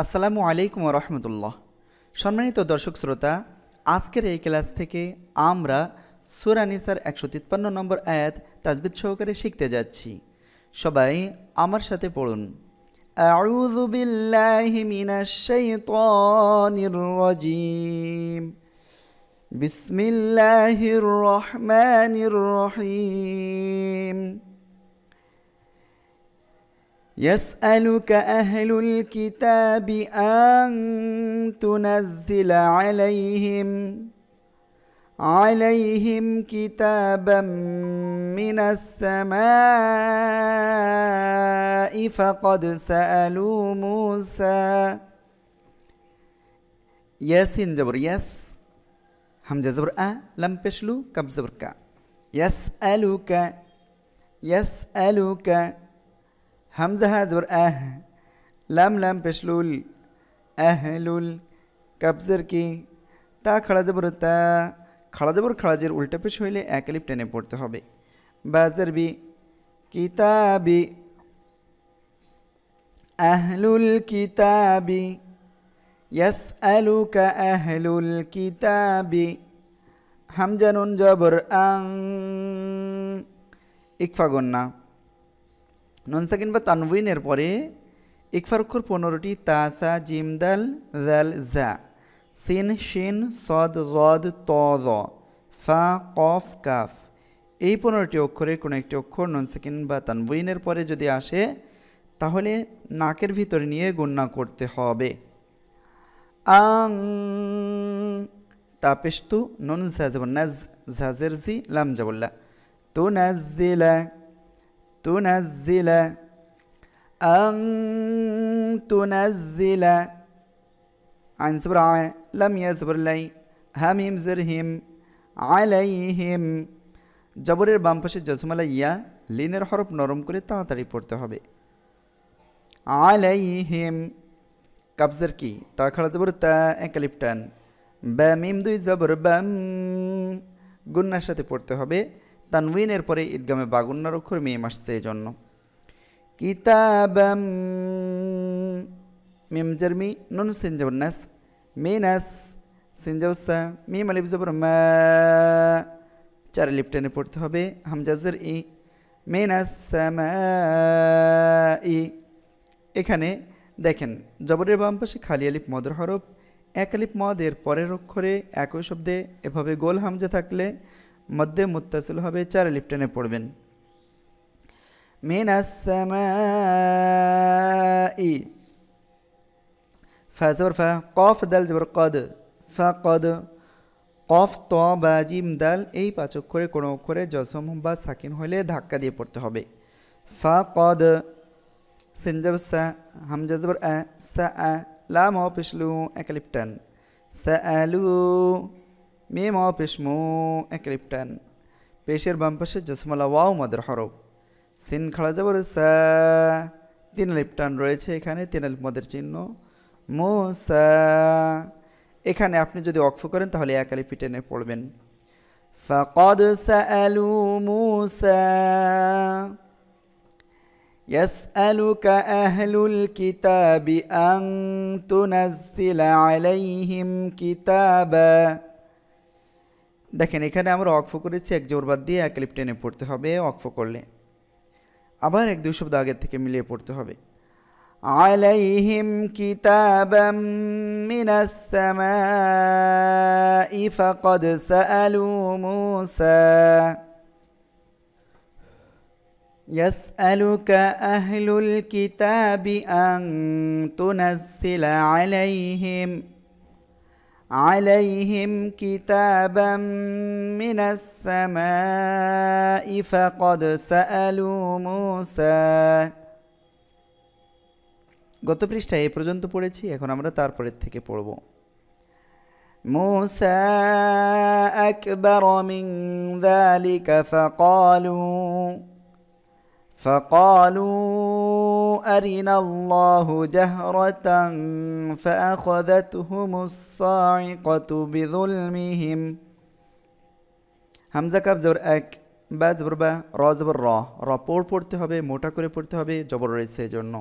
আসসালামু আলাইকুম রহমতুল্লাহ সম্মানিত দর্শক শ্রোতা আজকের এই ক্লাস থেকে আমরা সুরানিসার একশো তিপ্পান্ন নম্বর আয়াত তাজবিদ সহকারে শিখতে যাচ্ছি সবাই আমার সাথে পড়ুন أعوذ بالله রহিম يسألك أهل الكتاب أن تنزل عليهم عليهم كتابا من السماء فقد سألوا موسى ياسين جبر يس هم جبر أ لم بشلو كم زبر كا يسألك يسألك হামজা হা আহ লাম লাম পেশলুল আহলুল কাবজার কি তা খাড়া জবর তা খাড়া জবর খাড়াজের উল্টা পেশ হইলে এক লিপ টেনে পড়তে হবে বাজার বি কিতাবি আহলুল কিতাবি ইয়াস আলু কা আহলুল কিতাবি হামজানুন জবর আং ইকফাগন্না ননসাকিন বা তানবিনের পরে ইকফার পনেরোটি তাসা দাল দাল জা সিন শিন সদ রদ ত র ফা কফ কাফ এই পনেরোটি অক্ষরে কোনো একটি অক্ষর ননসাকিন বা তানবিনের পরে যদি আসে তাহলে নাকের ভিতরে নিয়ে গণ্যা করতে হবে আং তাপেস্তু নন ঝাজ নাজ ঝাজের জি লাম জাবল্লা তো নাজ تنزل أن تنزل عن سبرعة لم يصبر لي هم يمزرهم عليهم জবরের বাম পাশে জসমালা ইয়া লিনের হরফ নরম করে তাড়াতাড়ি পড়তে হবে আলাইহিম কাবজের কি তা খাড়া জবর তা একালিপ টান ব্যামিম দুই জবর ব্যাম গুন্নার সাথে পড়তে হবে তানউইনের পরে ঈদগামে বাগুন্নার অক্ষর মিম আসছে এই জন্য কিতাবাম মিম জার্মি নুন মে নাস মিনাস সিনজাবসা মিম আলিফ জবর চার লিপটেনে টেনে পড়তে হবে হামজাজের ই নাস ই এখানে দেখেন জবরের বাম পাশে খালি আলিফ মদের হরফ এক আলিফ মদের পরের অক্ষরে একই শব্দে এভাবে গোল হামজা থাকলে মধ্যে মুত্তাসিল হবে চার লিপটেনে পড়বেন মিনাসমাই ফা ফা কফ দাল জবর কদ ফা কদ কফ ত বা জিম দাল এই পাঁচ অক্ষরে কোনো অক্ষরে জসম বা সাকিন হলে ধাক্কা দিয়ে পড়তে হবে ফা কদ সিনজব সা হামজা আ সা আ লাম অ এক একলিপটান সা আলু মিম অ পেশ মু এক পেশের বাম পাশে জসমালা ওয়াও মাদের হরফ সিন খাড়া যাবো সা তিন লিপটান রয়েছে এখানে তিন মদের চিহ্ন মো এখানে আপনি যদি অক্ফ করেন তাহলে এক আলিপি টেনে পড়বেন কিতাব দেখেন এখানে আমরা অক্ফ করেছি এক জোর বাদ দিয়ে এক লিপ টেনে পড়তে হবে অক্ফ করলে আবার এক দুই শব্দ আগের থেকে মিলিয়ে পড়তে হবে আলাইহিম কিতাবাম মিনাস সামাই ফাকাদ সাআলু মূসা يسألك أهل الكتاب أن تنزل عليهم عليهم كتابا من السماء فقد سألوا موسى গত পৃষ্ঠায় এ পর্যন্ত পড়েছি এখন আমরা তারপরের থেকে পড়ব موسى أكبر من ذلك فقالوا فقالوا أرنا الله جهرة فأخذتهم الصاعقة بظلمهم হামজা কাপ জবর এক বা জবর বা র জবর র র পোড় পড়তে হবে মোটা করে পড়তে হবে জবর রয়েছে জন্য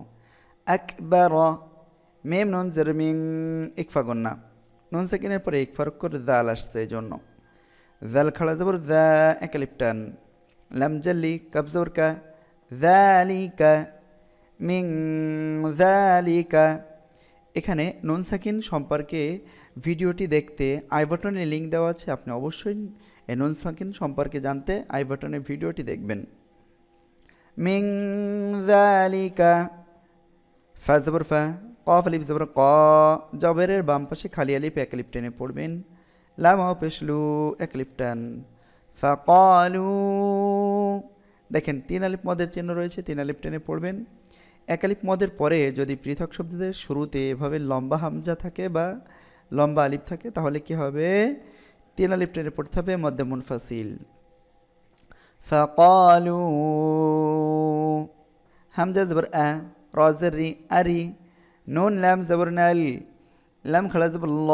এক বা র মেম নন জেরমিং ইকফা গন্না নন সেকেন্ডের পরে ইকফার করে জাল আসছে এজন্য জাল খাড়া জবর দা একালিপটান লামজাল্লি কাপ জবর কা ذَلِكَ মিং ذَلِكَ এখানে নুন সাকিন সম্পর্কে ভিডিওটি দেখতে আই বাটনে লিঙ্ক দেওয়া আছে আপনি অবশ্যই এই নুন সাকিন সম্পর্কে জানতে আই বাটনে ভিডিওটি দেখবেন মিং ذَلِكَ ফা জবর ফা কফ আলিফ জবর ক জবেরের বাম পাশে খালি আলিপ এক লিপ টেনে পড়বেন লামা পেশলু এক লিপ টান ফা কলু দেখেন তিন আলিফ মদের চিহ্ন রয়েছে তিন আলিফ টেনে পড়বেন এক আলিফ মদের পরে যদি পৃথক শব্দদের শুরুতে এভাবে লম্বা হামজা থাকে বা লম্বা আলিফ থাকে তাহলে কি হবে তিন আলিফ টেনে পড়তে হবে মধ্যে মুনফাসিল ফাকালু হামজা জবর আ রজের রি আরি নুন ল্যাম জবর নাল ল্যাম খালা জবর ল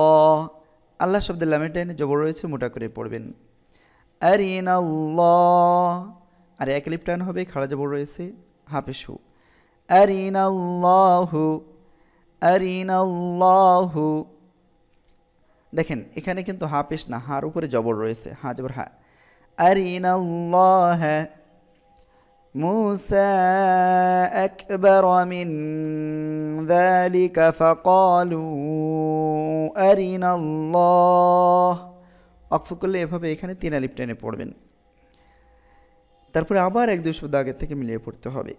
আল্লাহ শব্দের ল্যামে টেনে জবর রয়েছে মোটা করে পড়বেন আরিন আল্লাহ আর এক লিপ টান হবে খাড়া জবর রয়েছে হাফে সু আরিনাল্লাহু আরিনাল্লাহু দেখেন এখানে কিন্তু হাফেস না হার উপরে জবর রয়েছে হা জবর হা আরিনাল্লাহ মুসা اكبر من ذلك فقالوا أرنا الله أقف كل إفهام إخانة تين ألف تين পড়বেন তারপরে আবার এক দুই শব্দ আগে থেকে মিলিয়ে পড়তে হবে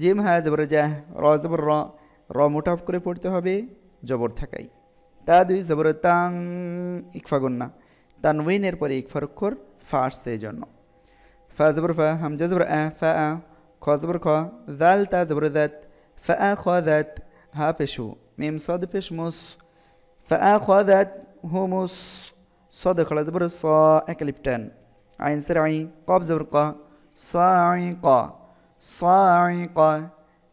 জিম হ্যাঁ জবর জাহ র জবর র র আপ করে পড়তে হবে জবর থাকাই তা দুই জবর তাং না তান উইনের পরে ইকফার অক্ষর ফা আসছে এই জন্য ফা জবর ফা জা জবর আ ফা আ খ জবর খ জাল তা জবর দাত ফা আ খ দাত হা পেশু মিম সদ পেশ মুস ফা আ খ দাত মুস সদ খড়া জবর স একলিপটান আইন সের আই কব জবর ক صاعقة صاعقة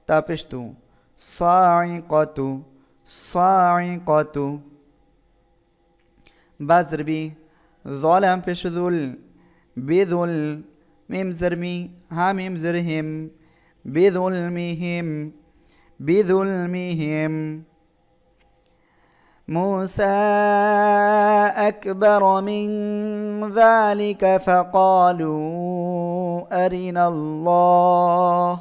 تابشتو صاعقة صاعقة بازربي ظلم ذل بذل ميم زرمي ها ميم زرهم بظلمهم بظلمهم موسى أكبر من ذلك فقالوا أرنا الله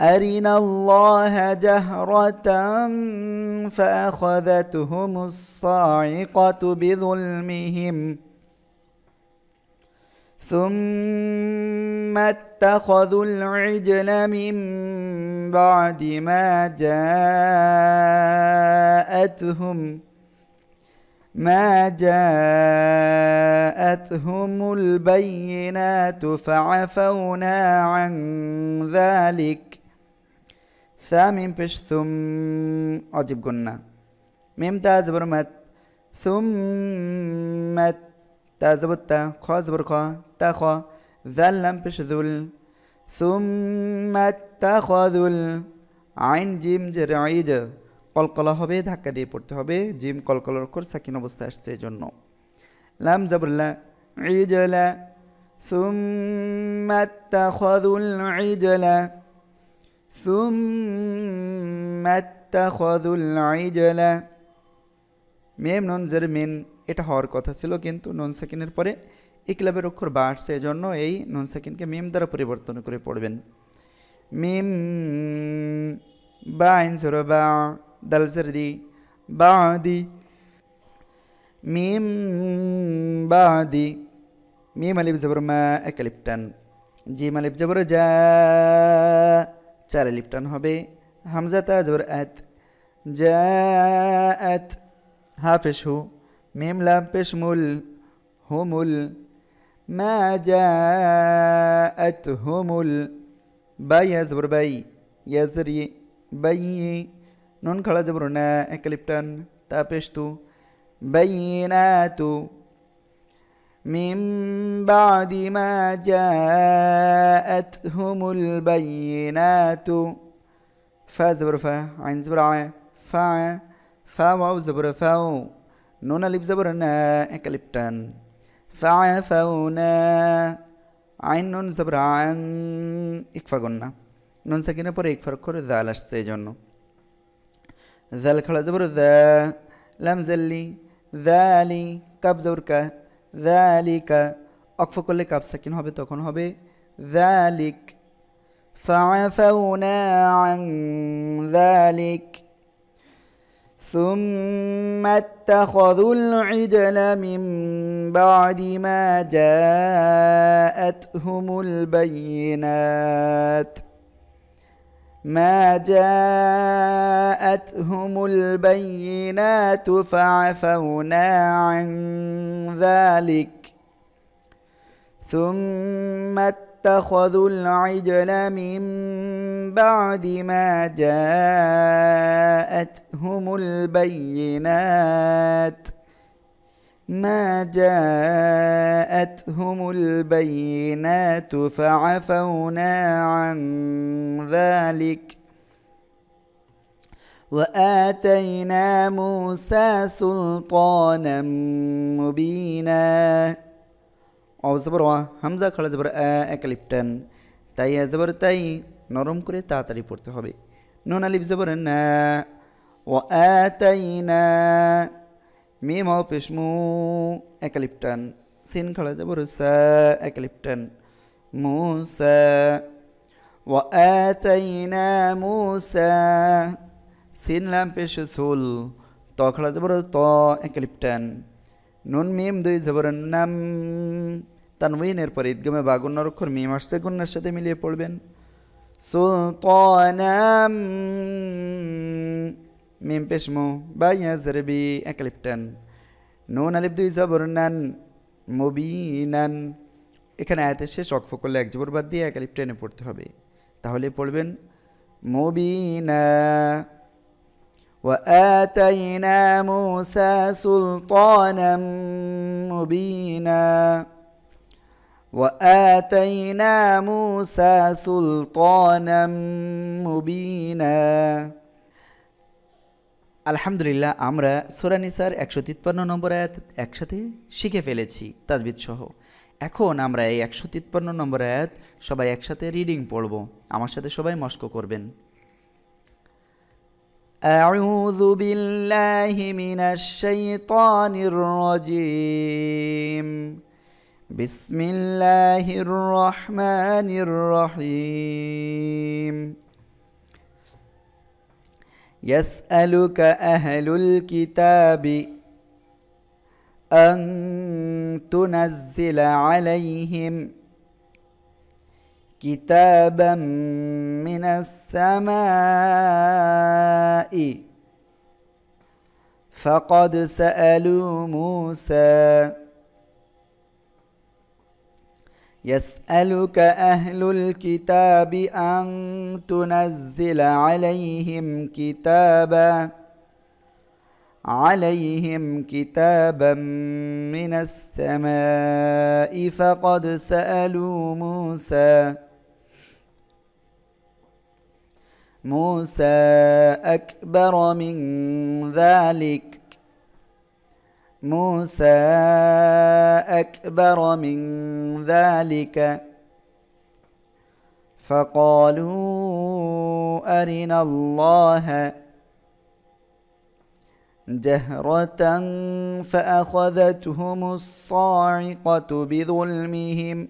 أرنا الله جهرة فأخذتهم الصاعقة بظلمهم ۖ ثم اتخذوا العجل من بعد ما جاءتهم ما جاءتهم البينات فعفونا عن ذلك ثامن بش ثم أجيب قلنا ميم برمت ثم تازبت تا خازبر اتخ ذل پیش ذل ثم اتخذ আইন জিম যে রাইদ কলকলা হবে ধাক্কা দিয়ে পড়তে হবে জিম কলকলার কর সাকিন অবস্থা আসছে এজন্য লাম জাবুল্লা ইজলা ثم اتخذوا العجل ثم اتخذوا العجل মেম নন জের মেন এটা হওয়ার কথা ছিল কিন্তু নন সাকিনের পরে ইকলাবের অক্ষর বা আসছে এজন্য এই নন সেকেন্ডকে মিম দ্বারা পরিবর্তন করে পড়বেন মিম বা আইন সর বা দাল দি বা দি মিম বা দি মিম আলিফ জবর মা এক আলিফ জি জিম জবর যা চার আলিফ হবে হামজা তা জবর এত যা এত হা পেশ হু মিম লাম পেশ মুল হুমুল ما جاءتهم ال باي يزري بي نون خلا جبرنا اكليبتن تابشتو بينات من بعد ما جاءتهم البينات فا زبر فا عين زبر ع فا فا واو زبر فاو نون الف زبرنا اكليبتن فعفونا عين نون زبر عن اكفا قلنا نون سكينة پر اكفا رکر ذا لشت سي ذا لخلا زبر ذا لم زلي ذا لي كاب زبر كا ذا لي كا اكفا قل لك اب سكين هبه تاكون ذا لك فعفونا عن ذلك ثم اتخذوا العجل من بعد ما جاءتهم البينات ما جاءتهم البينات فعفونا عن ذلك ثم اتخذوا اتخذوا العجل من بعد ما جاءتهم البينات ما جاءتهم البينات فعفونا عن ذلك واتينا موسى سلطانا مبينا অজবর ওয়া হামজা খালা জবর একালিপটান তাই জবর তাই নরম করে তাড়াতাড়ি পড়তে হবে নুন আলিফ জবর না ও তাই না মিম ও পেশমু একালিপটান সিন খালা জবর সা মু মুসা ও তাই না মুসা সিন লাম পেশ সুল ত খালা জবর ত একালিপটান নুন মিম দুই জবর নাম তানবিনের পর ঈদগমে বা গুন্নার অক্ষর মিম আসছে গুন্নার সাথে মিলিয়ে পড়বেন সুলতানাম মিম পেশমু বা ইয়াজরবি নুন আলিফ দুই জবর নান মুবিনান এখানে আয়াতে শেষ অক্ফ করলে এক জবর বাদ দিয়ে একালিপ টেনে পড়তে হবে তাহলে পড়বেন মুবিনা وآتينا موسى سلطانا مبينا واتينا موسى سلطانا مبينا আলহামদুলিল্লাহ আমরা সোরানিসার একশো তিপ্পান্ন নম্বর আয়াত একসাথে শিখে ফেলেছি তাজবিদ সহ এখন আমরা এই একশো তিপ্পান্ন নম্বর আয়াত সবাই একসাথে রিডিং পড়ব আমার সাথে সবাই মস্ক করবেন أعوذ بالله من الشيطان الرجيم بسم الله الرحمن الرحيم يسألك أهل الكتاب أن تنزل عليهم كتابا من السماء فقد سألوا موسى يسألك أهل الكتاب أن تنزل عليهم كتابا عليهم كتابا من السماء فقد سألوا موسى موسى أكبر من ذلك موسى أكبر من ذلك فقالوا أرنا الله جهرة فأخذتهم الصاعقة بظلمهم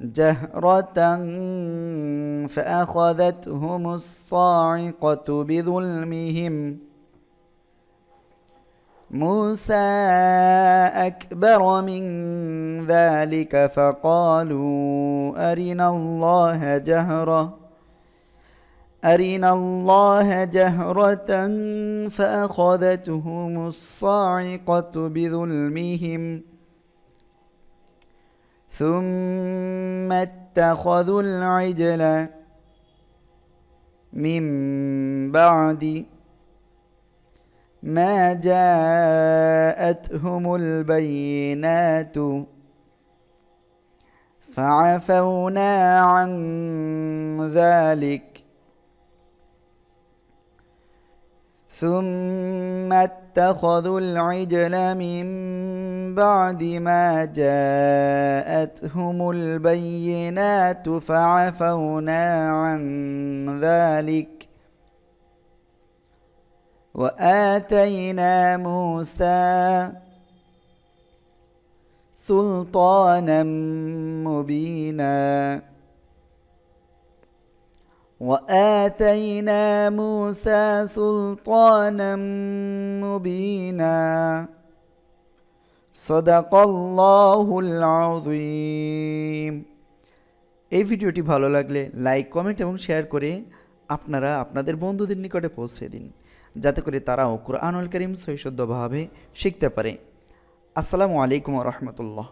جهرة فأخذتهم الصاعقة بظلمهم موسى أكبر من ذلك فقالوا أرنا الله جهرة أرنا الله جهرة فأخذتهم الصاعقة بظلمهم ثم اتخذوا العجل من بعد ما جاءتهم البينات فعفونا عن ذلك ثم اتخذوا العجل من بعد ما جاءتهم البينات فعفونا عن ذلك وآتينا موسى سلطانا مبينا وآتينا موسى سلطانا مبينا صدق الله العظيم এই ভিডিওটি ভালো লাগলে লাইক কমেন্ট এবং শেয়ার করে আপনারা আপনাদের বন্ধুদের নিকটে পৌঁছে দিন যাতে করে তারাও কুরআনুল করিম সৈশুদ্ধভাবে শিখতে পারে আসসালামু আলাইকুম রহমতুল্লাহ